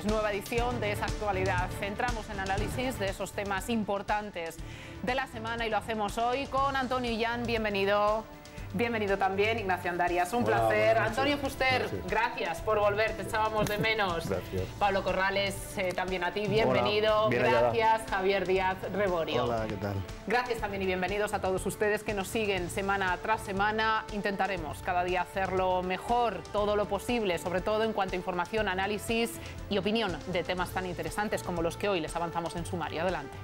nueva edición de esa actualidad. Centramos en análisis de esos temas importantes de la semana y lo hacemos hoy con Antonio Yan. Bienvenido. Bienvenido también, Ignacio Andarias. Un placer. Antonio Fuster, gracias. por volver, te echábamos de menos. Gracias. Pablo Corrales, eh, también a ti, bienvenido. gracias, Javier Díaz Reborio. Hola, ¿qué tal? Gracias también y bienvenidos a todos ustedes que nos siguen semana tras semana. Intentaremos cada día hacerlo mejor, todo lo posible, sobre todo en cuanto a información, análisis y opinión de temas tan interesantes como los que hoy les avanzamos en sumario. Adelante.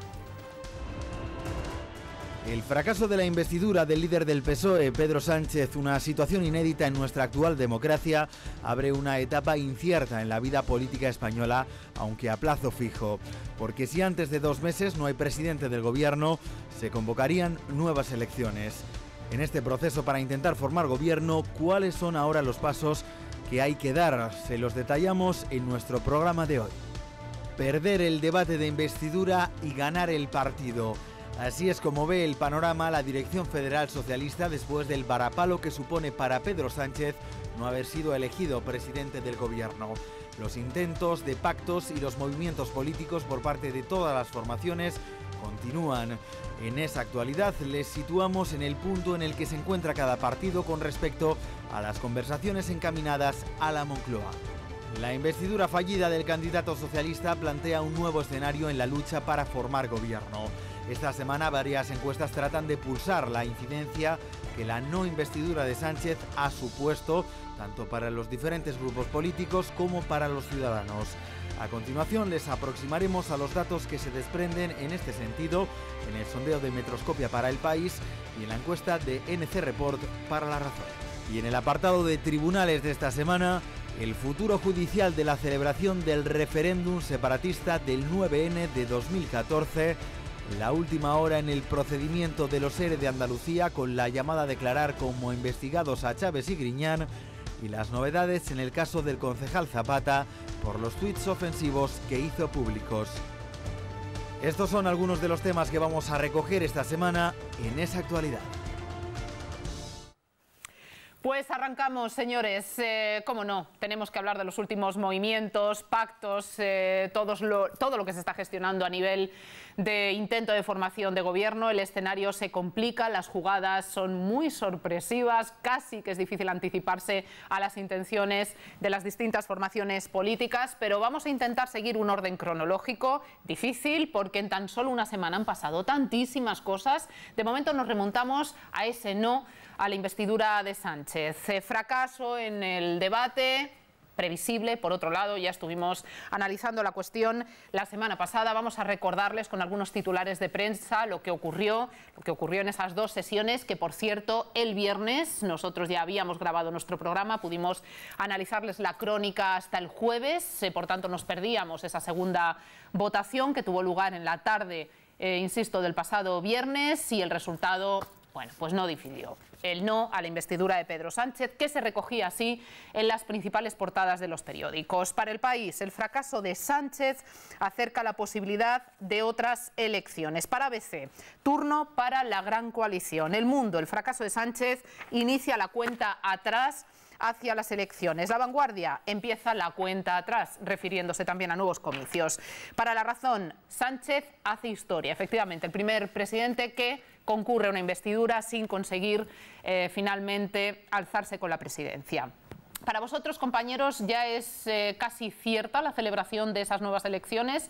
El fracaso de la investidura del líder del PSOE, Pedro Sánchez, una situación inédita en nuestra actual democracia, abre una etapa incierta en la vida política española, aunque a plazo fijo. Porque si antes de dos meses no hay presidente del gobierno, se convocarían nuevas elecciones. En este proceso para intentar formar gobierno, ¿cuáles son ahora los pasos que hay que dar? Se los detallamos en nuestro programa de hoy. Perder el debate de investidura y ganar el partido. Así es como ve el panorama la Dirección Federal Socialista después del varapalo que supone para Pedro Sánchez no haber sido elegido presidente del gobierno. Los intentos de pactos y los movimientos políticos por parte de todas las formaciones continúan. En esa actualidad les situamos en el punto en el que se encuentra cada partido con respecto a las conversaciones encaminadas a la Moncloa. La investidura fallida del candidato socialista plantea un nuevo escenario en la lucha para formar gobierno. Esta semana varias encuestas tratan de pulsar la incidencia que la no investidura de Sánchez ha supuesto tanto para los diferentes grupos políticos como para los ciudadanos. A continuación les aproximaremos a los datos que se desprenden en este sentido en el sondeo de Metroscopia para el país y en la encuesta de NC Report para la razón. Y en el apartado de tribunales de esta semana, el futuro judicial de la celebración del referéndum separatista del 9N de 2014 la última hora en el procedimiento de los ERE de Andalucía con la llamada a declarar como investigados a Chávez y Griñán y las novedades en el caso del concejal Zapata por los tuits ofensivos que hizo públicos. Estos son algunos de los temas que vamos a recoger esta semana en esa actualidad. Pues arrancamos, señores. como eh, ¿Cómo no? Tenemos que hablar de los últimos movimientos, pactos, eh, todo lo que se está gestionando a nivel de intento de formación de gobierno. El escenario se complica, las jugadas son muy sorpresivas, casi que es difícil anticiparse a las intenciones de las distintas formaciones políticas, pero vamos a intentar seguir un orden cronológico difícil porque en tan solo una semana han pasado tantísimas cosas. De momento nos remontamos a ese no a la investidura de Sánchez. Eh, fracaso en el debate previsible. Por otro lado, ya estuvimos analizando la cuestión la semana pasada. Vamos a recordarles con algunos titulares de prensa lo que ocurrió, lo que ocurrió en esas dos sesiones, que por cierto, el viernes nosotros ya habíamos grabado nuestro programa, pudimos analizarles la crónica hasta el jueves, eh, por tanto nos perdíamos esa segunda votación que tuvo lugar en la tarde, eh, insisto, del pasado viernes y el resultado, bueno, pues no difirió el no a la investidura de Pedro Sánchez, que se recogía así en las principales portadas de los periódicos. Para el país, el fracaso de Sánchez acerca la posibilidad de otras elecciones. Para ABC, turno para la gran coalición. El mundo, el fracaso de Sánchez inicia la cuenta atrás hacia las elecciones. La vanguardia empieza la cuenta atrás, refiriéndose también a nuevos comicios. Para la razón, Sánchez hace historia. Efectivamente, el primer presidente que concurre a una investidura sin conseguir eh, finalmente alzarse con la presidencia. Para vosotros, compañeros, ya es eh, casi cierta la celebración de esas nuevas elecciones.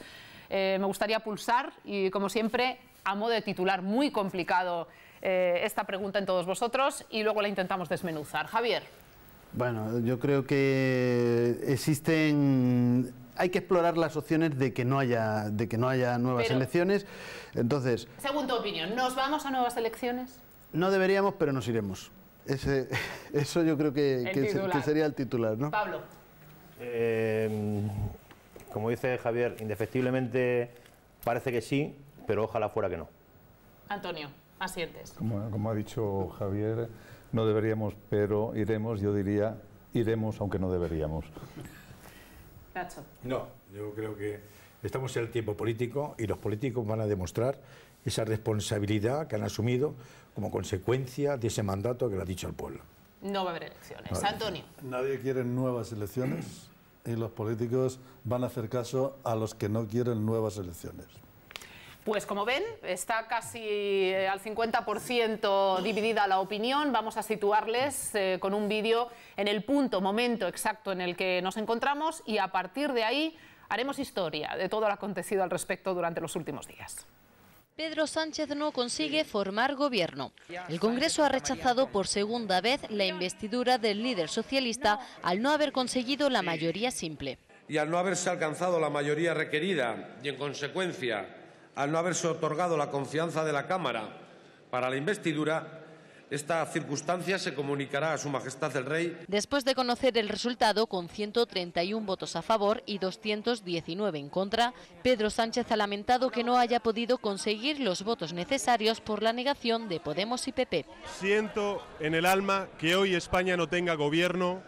Eh, me gustaría pulsar y, como siempre, a modo de titular muy complicado esta pregunta en todos vosotros y luego la intentamos desmenuzar. Javier. Bueno, yo creo que existen hay que explorar las opciones de que no haya, de que no haya nuevas elecciones. Entonces. Según opinión, ¿nos vamos a nuevas elecciones? No deberíamos, pero nos iremos. eso yo creo que, sería el titular, ¿no? Pablo. Eh, como dice Javier, indefectiblemente parece que sí, pero ojalá fuera que no. Antonio, asientes. como ha dicho Javier no deberíamos, pero iremos, yo diría, iremos aunque no deberíamos. No, yo creo que estamos en el tiempo político y los políticos van a demostrar esa responsabilidad que han asumido como consecuencia de ese mandato que le ha dicho el pueblo. No va a haber elecciones. Antonio. Nadie quiere nuevas elecciones y los políticos van a hacer caso a los que no quieren nuevas elecciones. Pues como ven, está casi eh, al 50% dividida la opinión. Vamos a situarles eh, con un vídeo en el punto, momento exacto en el que nos encontramos y a partir de ahí haremos historia de todo lo acontecido al respecto durante los últimos días. Pedro Sánchez no consigue formar gobierno. El Congreso ha rechazado por segunda vez la investidura del líder socialista al no haber conseguido la mayoría simple. Y al no haberse alcanzado la mayoría requerida y, en consecuencia, al no haberse otorgado la confianza de la Cámara para la investidura, esta circunstancia se comunicará a Su Majestad el Rey. Después de conocer el resultado, con 131 votos a favor y 219 en contra, Pedro Sánchez ha lamentado que no haya podido conseguir los votos necesarios por la negación de Podemos y PP. Siento en el alma que hoy España no tenga gobierno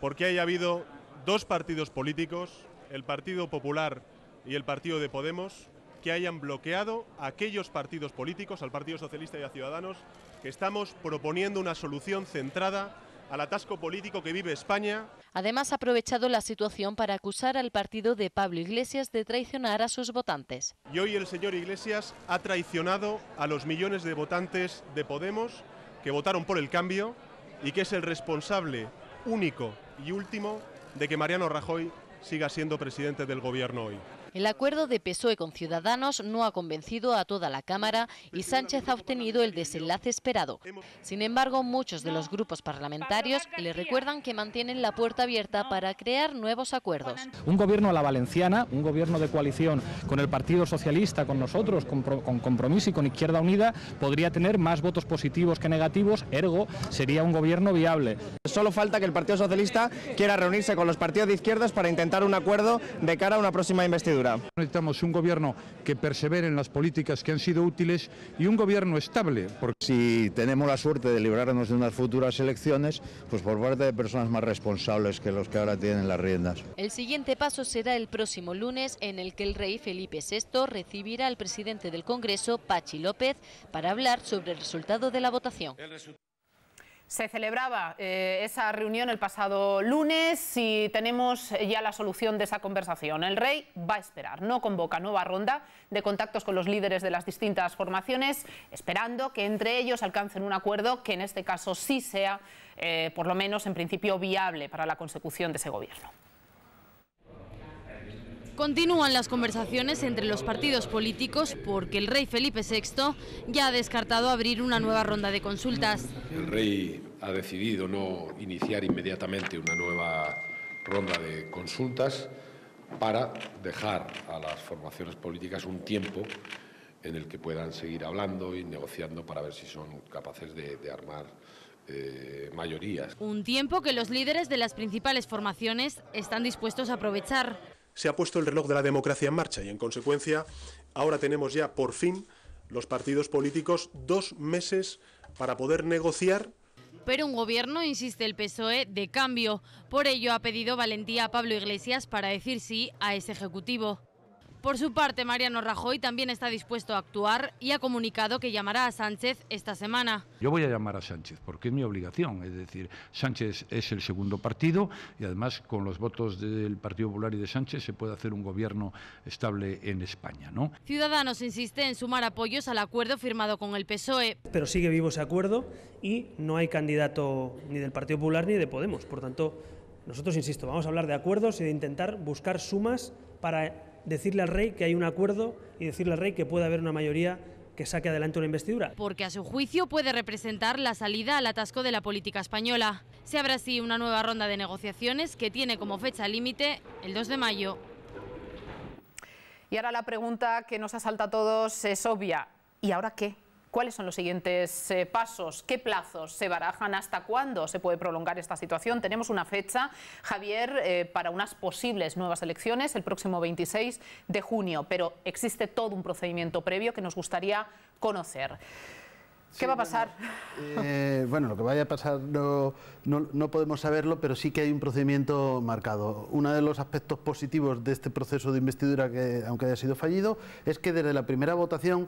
porque haya habido dos partidos políticos, el Partido Popular y el Partido de Podemos, que hayan bloqueado a aquellos partidos políticos, al Partido Socialista y a Ciudadanos, que estamos proponiendo una solución centrada al atasco político que vive España. Además, ha aprovechado la situación para acusar al partido de Pablo Iglesias de traicionar a sus votantes. Y hoy el señor Iglesias ha traicionado a los millones de votantes de Podemos que votaron por el cambio y que es el responsable único y último de que Mariano Rajoy siga siendo presidente del gobierno hoy. El acuerdo de PSOE con Ciudadanos no ha convencido a toda la Cámara y Sánchez ha obtenido el desenlace esperado. Sin embargo, muchos de los grupos parlamentarios le recuerdan que mantienen la puerta abierta para crear nuevos acuerdos. Un gobierno a la valenciana, un gobierno de coalición con el Partido Socialista, con nosotros, con, con Compromiso y con Izquierda Unida, podría tener más votos positivos que negativos, ergo sería un gobierno viable. Solo falta que el Partido Socialista quiera reunirse con los partidos de izquierdas para intentar un acuerdo de cara a una próxima investidura. Necesitamos un gobierno que persevere en las políticas que han sido útiles y un gobierno estable. Porque... Si tenemos la suerte de librarnos de unas futuras elecciones, pues por parte de personas más responsables que los que ahora tienen las riendas. El siguiente paso será el próximo lunes en el que el rey Felipe VI recibirá al presidente del Congreso, Pachi López, para hablar sobre el resultado de la votación. Se celebraba eh, esa reunión el pasado lunes y tenemos ya la solución de esa conversación. El rey va a esperar, no convoca nueva ronda de contactos con los líderes de las distintas formaciones, esperando que entre ellos alcancen un acuerdo que en este caso sí sea, eh, por lo menos en principio, viable para la consecución de ese gobierno. Continúan las conversaciones entre los partidos políticos porque el rey Felipe VI ya ha descartado abrir una nueva ronda de consultas. El rey ha decidido no iniciar inmediatamente una nueva ronda de consultas para dejar a las formaciones políticas un tiempo en el que puedan seguir hablando y negociando para ver si son capaces de, armar eh, mayorías. Un tiempo que los líderes de las principales formaciones están dispuestos a aprovechar se ha puesto el reloj de la democracia en marcha y, en consecuencia, ahora tenemos ya, por fin, los partidos políticos dos meses para poder negociar pero un gobierno, insiste el PSOE, de cambio. Por ello ha pedido valentía a Pablo Iglesias para decir sí a ese Ejecutivo. Por su parte, Mariano Rajoy también está dispuesto a actuar y ha comunicado que llamará a Sánchez esta semana. Yo voy a llamar a Sánchez porque es mi obligación. Es decir, Sánchez es el segundo partido y además con los votos del Partido Popular y de Sánchez se puede hacer un gobierno estable en España. ¿no? Ciudadanos insiste en sumar apoyos al acuerdo firmado con el PSOE. Pero sigue vivo ese acuerdo y no hay candidato ni del Partido Popular ni de Podemos. Por tanto, nosotros, insisto, vamos a hablar de acuerdos y de intentar buscar sumas para decirle al rey que hay un acuerdo y decirle al rey que puede haber una mayoría que saque adelante una investidura. Porque a su juicio puede representar la salida al atasco de la política española. Se abre así una nueva ronda de negociaciones que tiene como fecha límite el 2 de mayo. Y ahora la pregunta que nos asalta a todos es obvia. ¿Y ahora qué? ¿Cuáles son los siguientes eh, pasos? ¿Qué plazos se barajan? ¿Hasta cuándo se puede prolongar esta situación? Tenemos una fecha, Javier, eh, para unas posibles nuevas elecciones el próximo 26 de junio, pero existe todo un procedimiento previo que nos gustaría conocer. ¿Qué va a pasar? Eh, bueno, lo que vaya a pasar no, no, podemos saberlo, pero sí que hay un procedimiento marcado. Uno de los aspectos positivos de este proceso de investidura, que aunque haya sido fallido, es que desde la primera votación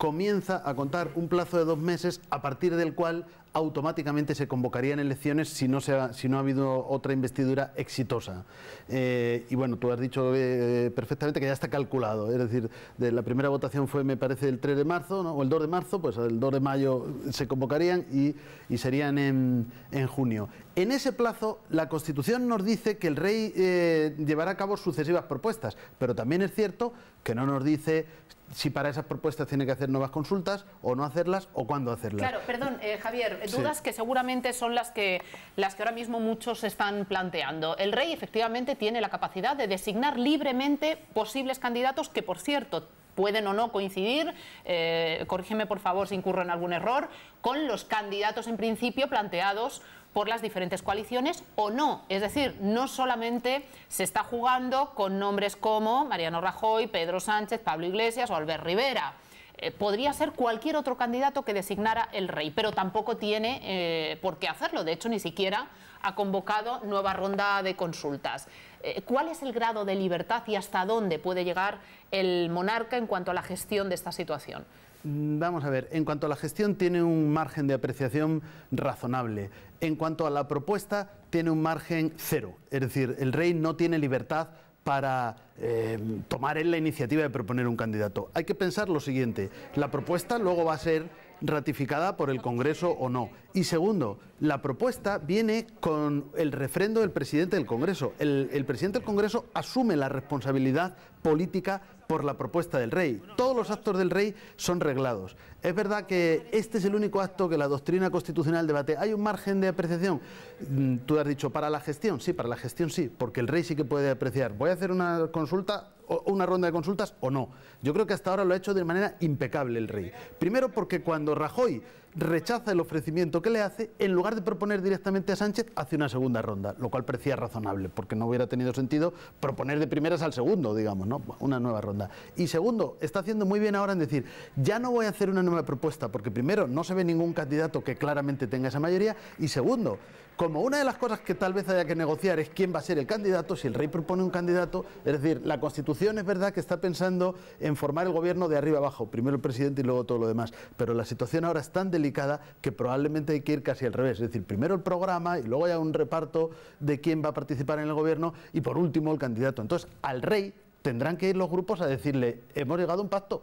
comienza a contar un plazo de dos meses a partir del cual automáticamente se convocarían elecciones si no, se ha, si no ha habido otra investidura exitosa. Eh, y bueno, tú has dicho eh, perfectamente que ya está calculado, es decir, de la primera votación fue, me parece, el 3 de marzo o el 2 de marzo, pues el 2 de mayo se convocarían y, serían en, junio. En ese plazo, la Constitución nos dice que el rey eh, llevará a cabo sucesivas propuestas, pero también es cierto que no nos dice si para esas propuestas tiene que hacer nuevas consultas o no hacerlas o cuándo hacerlas. Claro, perdón, Javier, dudas que seguramente son las que, las que ahora mismo muchos están planteando. El rey efectivamente tiene la capacidad de designar libremente posibles candidatos que, por cierto, pueden o no coincidir, eh, corrígeme por favor si incurro en algún error, con los candidatos en principio planteados por las diferentes coaliciones o no. Es decir, no solamente se está jugando con nombres como Mariano Rajoy, Pedro Sánchez, Pablo Iglesias o Albert Rivera. Eh, podría ser cualquier otro candidato que designara el rey, pero tampoco tiene eh, por qué hacerlo. De hecho, ni siquiera ha convocado nueva ronda de consultas. Eh, ¿Cuál es el grado de libertad y hasta dónde puede llegar el monarca en cuanto a la gestión de esta situación? Mm, vamos a ver, en cuanto a la gestión tiene un margen de apreciación razonable. En cuanto a la propuesta tiene un margen cero. Es decir, el rey no tiene libertad para eh, tomar él la iniciativa de proponer un candidato. Hay que pensar lo siguiente, la propuesta luego va a ser ratificada por el Congreso o no. Y segundo, la propuesta viene con el refrendo del presidente del Congreso. El, presidente del Congreso asume la responsabilidad política por la propuesta del rey. Todos los actos del rey son reglados. Es verdad que este es el único acto que la doctrina constitucional debate. ¿Hay un margen de apreciación? Mm, tú has dicho, para la gestión, sí, para la gestión sí, porque el rey sí que puede apreciar. Voy a hacer una consulta una ronda de consultas o no. Yo creo que hasta ahora lo ha hecho de manera impecable el rey. Primero porque cuando Rajoy rechaza el ofrecimiento que le hace, en lugar de proponer directamente a Sánchez, hace una segunda ronda, lo cual parecía razonable, porque no hubiera tenido sentido proponer de primeras al segundo, digamos, ¿no? Una nueva ronda. Y segundo, está haciendo muy bien ahora en decir, ya no voy a hacer una nueva propuesta, porque primero, no se ve ningún candidato que claramente tenga esa mayoría, y segundo, como una de las cosas que tal vez haya que negociar es quién va a ser el candidato, si el rey propone un candidato, es decir, la Constitución es verdad que está pensando en formar el gobierno de arriba abajo, primero el presidente y luego todo lo demás, pero la situación ahora es tan delicada que probablemente hay que ir casi al revés, es decir, primero el programa y luego ya un reparto de quién va a participar en el gobierno y por último el candidato. Entonces, al rey tendrán que ir los grupos a decirle, hemos llegado a un pacto,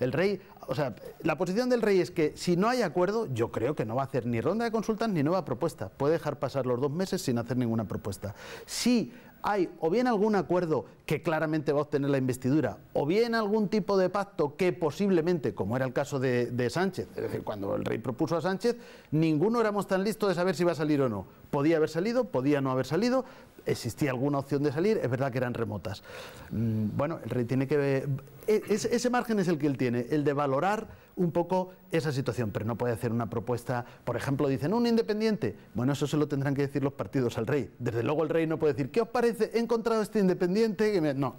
el rey, o sea, la posición del rey es que si no hay acuerdo, yo creo que no va a hacer ni ronda de consultas ni nueva propuesta. Puede dejar pasar los dos meses sin hacer ninguna propuesta. Si hay o bien algún acuerdo que claramente va a obtener la investidura, o bien algún tipo de pacto que posiblemente, como era el caso de, Sánchez, es decir, cuando el rey propuso a Sánchez, ninguno éramos tan listos de saber si iba a salir o no. Podía haber salido, podía no haber salido, existía alguna opción de salir, es verdad que eran remotas. Mm, bueno, el rey tiene que... E, ese margen es el que él tiene, el de valorar un poco esa situación, pero no puede hacer una propuesta, por ejemplo, dicen un independiente. Bueno, eso se lo tendrán que decir los partidos al rey. Desde luego el rey no puede decir, ¿qué os parece? He encontrado este independiente. No,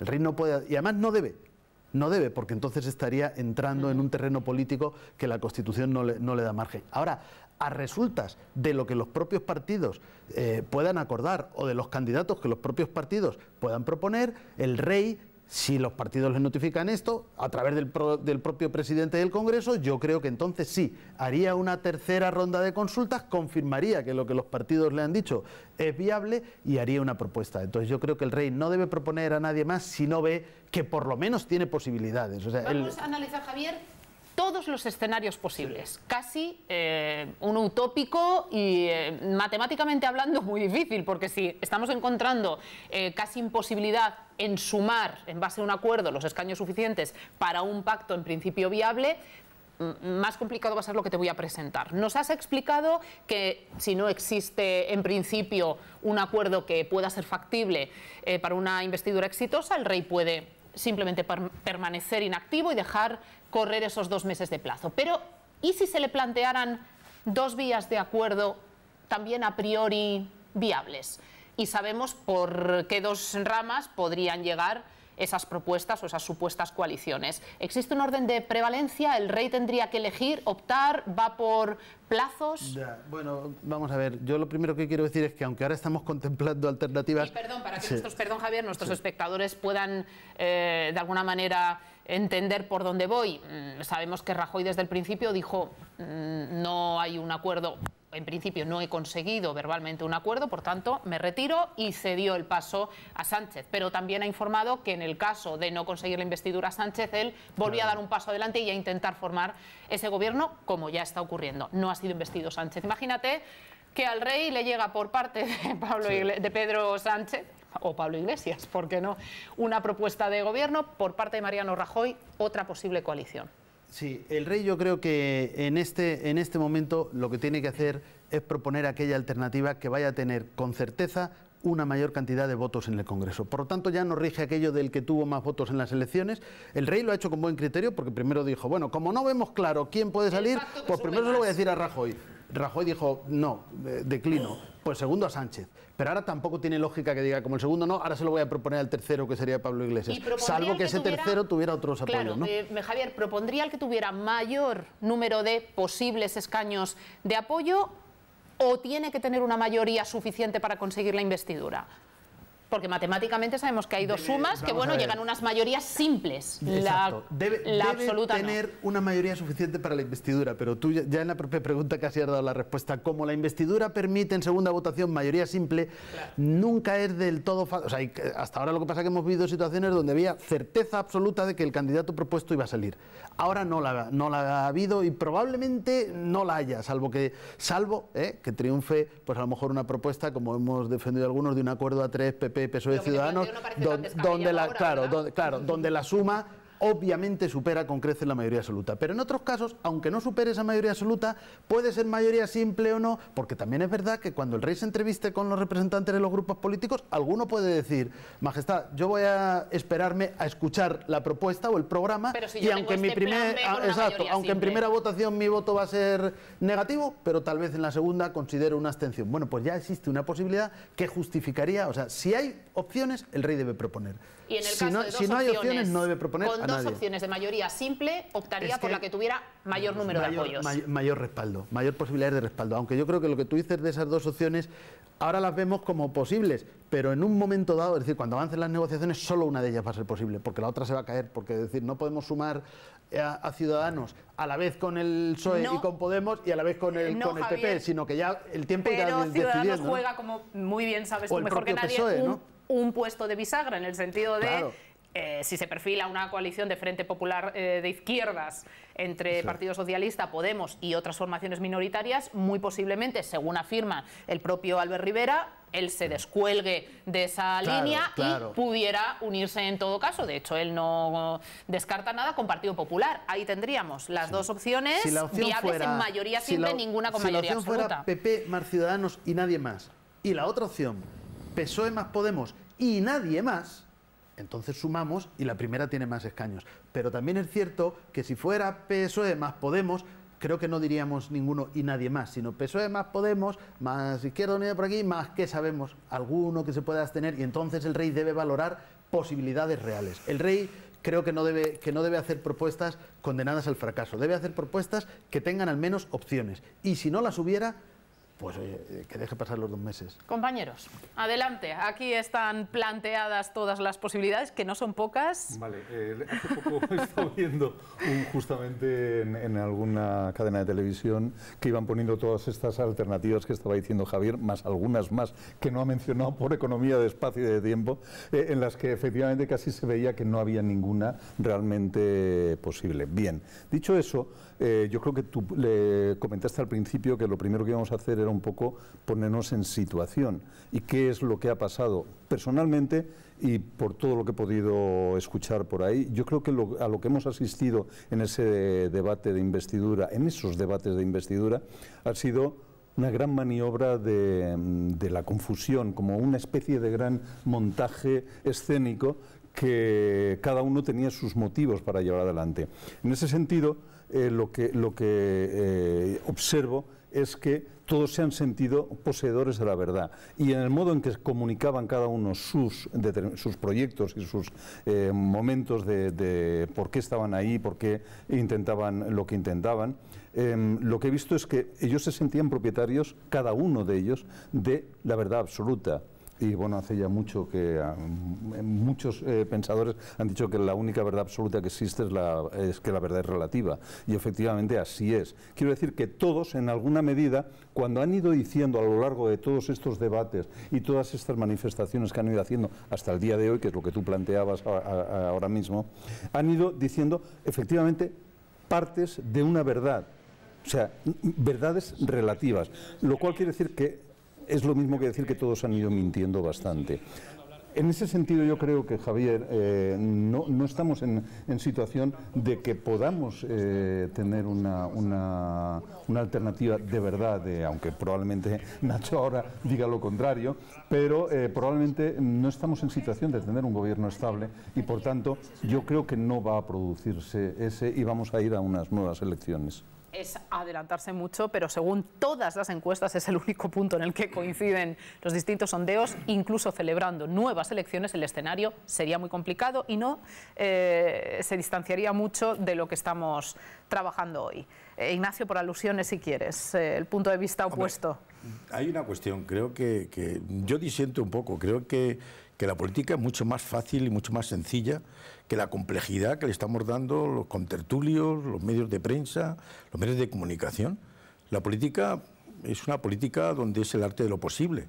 el rey no puede, y además no debe, no debe, porque entonces estaría entrando en un terreno político que la Constitución no le, da margen. Ahora, a resultas de lo que los propios partidos eh, puedan acordar o de los candidatos que los propios partidos puedan proponer, el rey si los partidos le notifican esto, a través del, propio presidente del Congreso, yo creo que entonces sí, haría una tercera ronda de consultas, confirmaría que lo que los partidos le han dicho es viable y haría una propuesta. Entonces yo creo que el rey no debe proponer a nadie más si no ve que por lo menos tiene posibilidades. Vamos a analizar, Javier todos los escenarios posibles. Casi eh, un utópico y eh, matemáticamente hablando muy difícil, porque si estamos encontrando eh, casi imposibilidad en sumar en base a un acuerdo los escaños suficientes para un pacto en principio viable, más complicado va a ser lo que te voy a presentar. Nos has explicado que si no existe en principio un acuerdo que pueda ser factible para una investidura exitosa, el rey puede simplemente permanecer inactivo y dejar correr esos dos meses de plazo. Pero, ¿y si se le plantearan dos vías de acuerdo también a priori viables? Y sabemos por qué dos ramas podrían llegar esas propuestas o esas supuestas coaliciones. ¿Existe un orden de prevalencia? ¿El rey tendría que elegir, optar? ¿Va por plazos? bueno, vamos a ver. Yo lo primero que quiero decir es que aunque ahora estamos contemplando alternativas... perdón, para que nuestros, perdón Javier, nuestros espectadores puedan eh, de alguna manera entender por dónde voy. Mm, sabemos que Rajoy desde el principio dijo mm, no hay un acuerdo en principio no he conseguido verbalmente un acuerdo, por tanto me retiro y dio el paso a Sánchez. Pero también ha informado que en el caso de no conseguir la investidura a Sánchez, él volvía a dar un paso adelante y a intentar formar ese gobierno, como ya está ocurriendo. No ha sido investido Sánchez. Imagínate que al rey le llega por parte de, Pablo de Pedro Sánchez o Pablo Iglesias, ¿por qué no? Una propuesta de gobierno por parte de Mariano Rajoy, otra posible coalición. Sí, el rey yo creo que en este, en este momento lo que tiene que hacer es proponer aquella alternativa que vaya a tener con certeza una mayor cantidad de votos en el Congreso. Por lo tanto, ya no rige aquello del que tuvo más votos en las elecciones. El rey lo ha hecho con buen criterio porque primero dijo, bueno, como no vemos claro quién puede salir, pues primero se lo voy a decir a Rajoy. Rajoy dijo, no, declino, pues segundo a Sánchez. Pero ahora tampoco tiene lógica que diga, como el segundo no, ahora se lo voy a proponer al tercero, que sería Pablo Iglesias. Salvo que, ese tercero tuviera otros apoyos. ¿no? Eh, Javier, ¿propondría el que tuviera mayor número de posibles escaños de apoyo o tiene que tener una mayoría suficiente para conseguir la investidura? porque matemáticamente sabemos que hay dos sumas que, bueno, llegan unas mayorías simples. La, debe, tener una mayoría suficiente para la investidura, pero tú ya en la propia pregunta casi has dado la respuesta. Como la investidura permite en segunda votación mayoría simple, nunca es del todo fácil. hasta ahora lo que pasa es que hemos vivido situaciones donde había certeza absoluta de que el candidato propuesto iba a salir. Ahora no la, no la ha habido y probablemente no la haya, salvo que, salvo eh, que triunfe, pues a lo mejor una propuesta, como hemos defendido algunos, de un acuerdo a tres PP PSOE Ciudadanos, donde, donde la, claro, donde, claro, donde la suma obviamente supera con creces la mayoría absoluta. Pero en otros casos, aunque no supere esa mayoría absoluta, puede ser mayoría simple o no, porque también es verdad que cuando el rey se entreviste con los representantes de los grupos políticos, alguno puede decir, Majestad, yo voy a esperarme a escuchar la propuesta o el programa y aunque mi en primera votación mi voto va a ser negativo, pero tal vez en la segunda considero una abstención. Bueno, pues ya existe una posibilidad que justificaría, o sea, si hay opciones, el rey debe proponer. Y si no, si no hay opciones, no debe proponer dos opciones de mayoría simple, optaría por la que tuviera mayor número de apoyos. Mayor, respaldo, mayor posibilidades de respaldo. Aunque yo creo que lo que tú dices de esas dos opciones, ahora las vemos como posibles, pero en un momento dado, es decir, cuando avancen las negociaciones, solo una de ellas va a ser posible, porque la otra se va a caer, porque es decir, no podemos sumar a, Ciudadanos a la vez con el PSOE y con Podemos y a la vez con el, PP, sino que ya el tiempo pero Ciudadanos juega, como muy bien sabes mejor que nadie, un, puesto de bisagra, en el sentido de... Eh, si se perfila una coalición de Frente Popular eh, de Izquierdas entre Partido Socialista, Podemos y otras formaciones minoritarias, muy posiblemente, según afirma el propio Albert Rivera, él se descuelgue de esa línea y pudiera unirse en todo caso. De hecho, él no descarta nada con Partido Popular. Ahí tendríamos las dos opciones la viables en mayoría simple, ninguna con si la Fuera PP más Ciudadanos y nadie más. Y la otra opción, PSOE más Podemos y nadie más entonces sumamos y la primera tiene más escaños. Pero también es cierto que si fuera PSOE más Podemos, creo que no diríamos ninguno y nadie más, sino PSOE más Podemos, más Izquierda Unida por aquí, más que sabemos, alguno que se pueda abstener y entonces el rey debe valorar posibilidades reales. El rey creo que no debe, que no debe hacer propuestas condenadas al fracaso, debe hacer propuestas que tengan al menos opciones. Y si no las hubiera, pues eh, que deje pasar los dos meses. Compañeros, adelante. Aquí están planteadas todas las posibilidades, que no son pocas. Vale, eh, hace poco he estado viendo justamente en, alguna cadena de televisión que iban poniendo todas estas alternativas que estaba diciendo Javier, más algunas más que no ha mencionado por economía de espacio y de tiempo, eh, en las que efectivamente casi se veía que no había ninguna realmente posible. Bien, dicho eso, yo creo que tú le comentaste al principio que lo primero que íbamos a hacer un poco ponernos en situación y qué es lo que ha pasado personalmente y por todo lo que he podido escuchar por ahí. Yo creo que a lo que hemos asistido en ese debate de investidura, en esos debates de investidura, ha sido una gran maniobra de, la confusión, como una especie de gran montaje escénico que cada uno tenía sus motivos para llevar adelante. En ese sentido, eh, lo que, lo que eh, observo es que todos se han sentido poseedores de la verdad. Y en el modo en que comunicaban cada uno sus, sus proyectos y sus eh, momentos de, por qué estaban ahí, por qué intentaban lo que intentaban, em, lo que he visto es que ellos se sentían propietarios, cada uno de ellos, de la verdad absoluta y bueno, hace ya mucho que ah, muchos eh, pensadores han dicho que la única verdad absoluta que existe es, la, es que la verdad es relativa. Y efectivamente así es. Quiero decir que todos, en alguna medida, cuando han ido diciendo a lo largo de todos estos debates y todas estas manifestaciones que han ido haciendo hasta el día de hoy, que es lo que tú planteabas ahora mismo, han ido diciendo efectivamente partes de una verdad. O sea, verdades relativas. Lo cual quiere decir que es lo mismo que decir que todos han ido mintiendo bastante. En ese sentido yo creo que, Javier, eh, no, estamos en, situación de que podamos eh, tener una, alternativa de verdad, aunque probablemente Nacho ahora diga lo contrario, pero eh, probablemente no estamos en situación de tener un gobierno estable y, por tanto, yo creo que no va a producirse ese y vamos a ir a unas nuevas elecciones es adelantarse mucho, pero según todas las encuestas es el único punto en el que coinciden los distintos sondeos, incluso celebrando nuevas elecciones el escenario sería muy complicado y no eh, se distanciaría mucho de lo que estamos trabajando hoy. Eh, Ignacio, por alusiones si quieres, eh, el punto de vista opuesto. hay una cuestión, creo que, que yo disiento un poco, creo que la política es mucho más fácil y mucho más sencilla que la complejidad que le estamos dando los contertulios, los medios de prensa, los medios de comunicación. La política es una política donde es el arte de lo posible.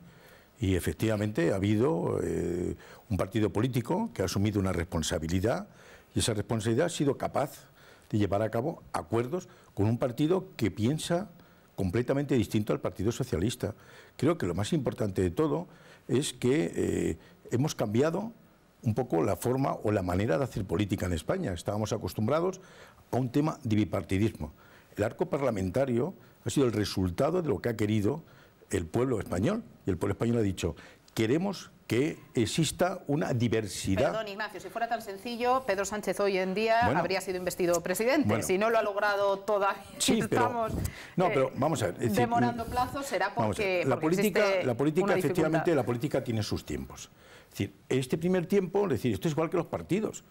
Y efectivamente ha habido eh, un partido político que ha asumido una responsabilidad y esa responsabilidad ha sido capaz de llevar a cabo acuerdos con un partido que piensa completamente distinto al Partido Socialista. Creo que lo más importante de todo es que eh, hemos cambiado un poco la forma o la manera de hacer política en España. Estábamos acostumbrados a un tema de bipartidismo. El arco parlamentario ha sido el resultado de lo que ha querido el pueblo español. Y el pueblo español ha dicho, queremos que exista una diversidad. Perdón, Ignacio, si fuera tan sencillo, Pedro Sánchez hoy en día habría sido investido presidente. si no lo ha logrado toda... sí, no, eh, pero vamos a ver, demorando mm, plazo, será porque... la, política, la política, efectivamente, la política tiene sus tiempos decir, este primer tiempo, decir, esto es igual que los partidos.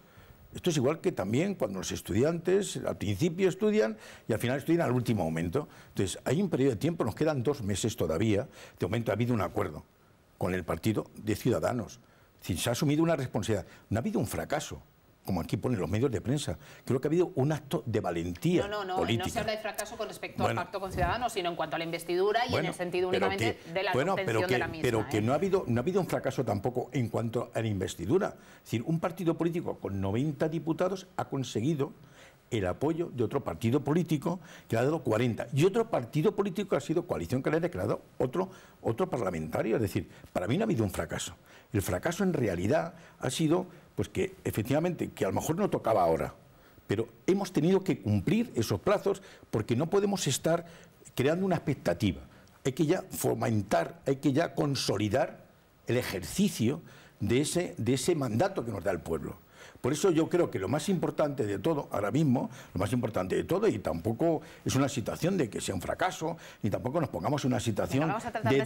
Esto es igual que también cuando los estudiantes al principio estudian y al final estudian al último momento. Entonces, hay un periodo de tiempo, nos quedan dos meses todavía. De momento ha habido un acuerdo con el partido de Ciudadanos. se ha asumido una responsabilidad. No ha habido un fracaso como aquí ponen los medios de prensa. Creo que ha habido un acto de valentía. No, no, no, no se habla de fracaso con respecto al pacto con Ciudadanos, sino en cuanto a la investidura y en el sentido únicamente de la bueno, pero de la misma. Pero ¿eh? que no, ha habido, no ha habido un fracaso tampoco en cuanto a la investidura. Es decir, un partido político con 90 diputados ha conseguido el apoyo de otro partido político que le ha dado 40. Y otro partido político ha sido coalición que le ha declarado otro, otro parlamentario. Es decir, para mí no ha habido un fracaso. El fracaso en realidad ha sido pues que efectivamente, que a lo mejor no tocaba ahora, pero hemos tenido que cumplir esos plazos porque no podemos estar creando una expectativa. Hay que ya fomentar, hay que ya consolidar el ejercicio de ese, de ese mandato que nos da el pueblo. Por eso yo creo que lo más importante de todo, ahora mismo, lo más importante de todo, y tampoco es una situación de que sea un fracaso, ni tampoco nos pongamos en una situación de, de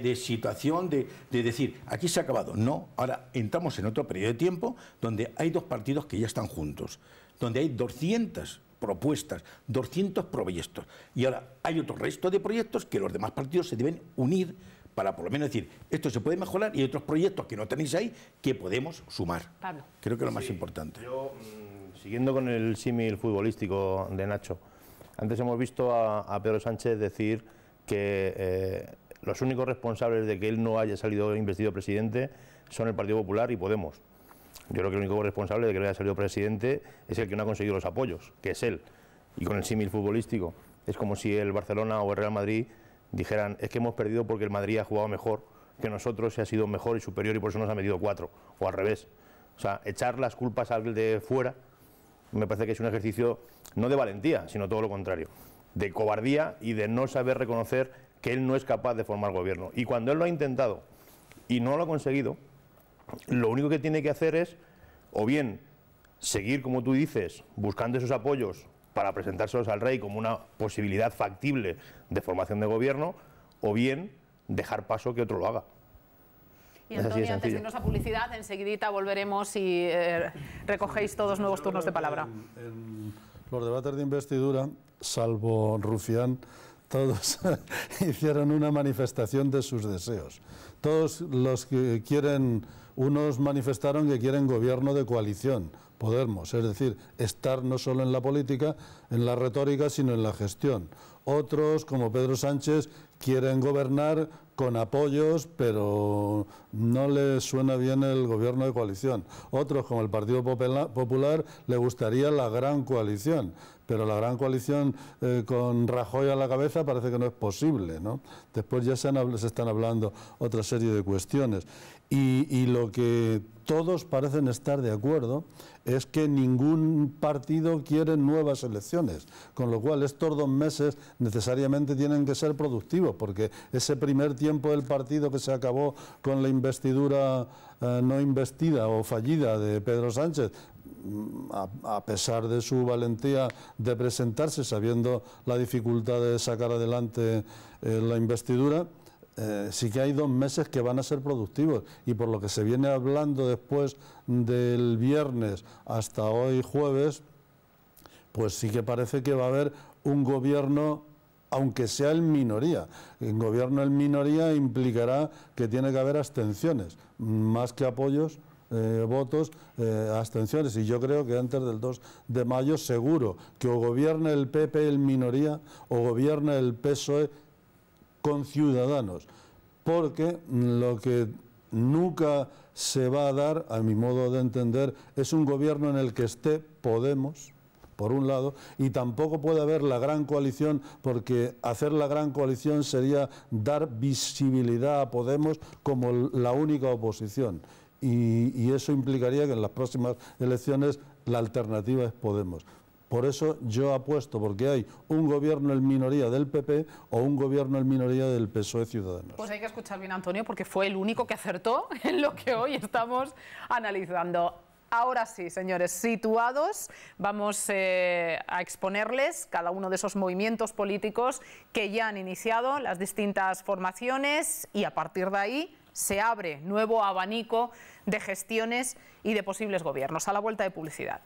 de, situación de, de decir, aquí se ha acabado. No, ahora entramos en otro periodo de tiempo donde hay dos partidos que ya están juntos, donde hay 200 propuestas, 200 proyectos. Y ahora hay otro resto de proyectos que los demás partidos se deben unir para por lo menos decir, esto se puede mejorar y otros proyectos que no tenéis ahí que podemos sumar. Creo que lo más importante. Yo, mm, siguiendo con el símil futbolístico de Nacho, antes hemos visto a, Pedro Sánchez decir que eh, los únicos responsables de que él no haya salido investido presidente son el Partido Popular y Podemos. Yo creo que el único responsable de que no haya salido presidente es el que no ha conseguido los apoyos, que es él. Y con el símil futbolístico, es como si el Barcelona o el Real Madrid dijeran es que hemos perdido porque el Madrid ha jugado mejor que nosotros se ha sido mejor y superior y por eso nos ha metido cuatro, o al revés. O sea, echar las culpas al de fuera me parece que es un ejercicio no de valentía, sino todo lo contrario, de cobardía y de no saber reconocer que él no es capaz de formar gobierno. Y cuando él lo ha intentado y no lo ha conseguido, lo único que tiene que hacer es o bien seguir, como tú dices, buscando esos apoyos para presentárselos al rey como una posibilidad factible de formación de gobierno, o bien dejar paso que otro lo haga. Y Antonio, antes de irnos a publicidad, enseguidita volveremos y eh, recogéis todos nuevos turnos de palabra. en los debates de investidura, salvo Rufián, todos hicieron una manifestación de sus deseos. Todos los que quieren, unos manifestaron que quieren gobierno de coalición, Podemos, es decir, estar no solo en la política, en la retórica, sino en la gestión. Otros, como Pedro Sánchez, quieren gobernar con apoyos, pero no les suena bien el gobierno de coalición. Otros, como el Partido Popular, le gustaría la gran coalición pero la gran coalición eh, con Rajoy a la cabeza parece que no es posible. ¿no? Después ya se, están hablando otra serie de cuestiones. Y, y, lo que todos parecen estar de acuerdo es que ningún partido quiere nuevas elecciones, con lo cual estos dos meses necesariamente tienen que ser productivos, porque ese primer tiempo del partido que se acabó con la investidura eh, no investida o fallida de Pedro Sánchez, mm, a, pesar de su valentía de presentarse, sabiendo la dificultad de sacar adelante eh, la investidura, eh, sí que hay dos meses que van a ser productivos y por lo que se viene hablando después del viernes hasta hoy jueves, pues sí que parece que va a haber un gobierno aunque sea en minoría. El gobierno en minoría implicará que tiene que haber abstenciones, más que apoyos, eh, votos, eh, abstenciones. Y yo creo que antes del 2 de mayo seguro que o gobierne el PP en minoría o gobierne el PSOE con ciudadanos porque lo que nunca se va a dar, a mi modo de entender, es un gobierno en el que esté Podemos, por un lado, y tampoco puede haber la gran coalición, porque hacer la gran coalición sería dar visibilidad a Podemos como la única oposición. y eso implicaría que en las próximas elecciones la alternativa es Podemos. Por eso yo apuesto, porque hay un gobierno en minoría del PP o un gobierno en minoría del PSOE Ciudadanos. Pues hay que escuchar bien, Antonio, porque fue el único que acertó en lo que hoy estamos analizando. Ahora sí, señores, situados, vamos eh, a exponerles cada uno de esos movimientos políticos que ya han iniciado las distintas formaciones y a partir de ahí se abre nuevo abanico de gestiones y de posibles gobiernos. A la vuelta de publicidad.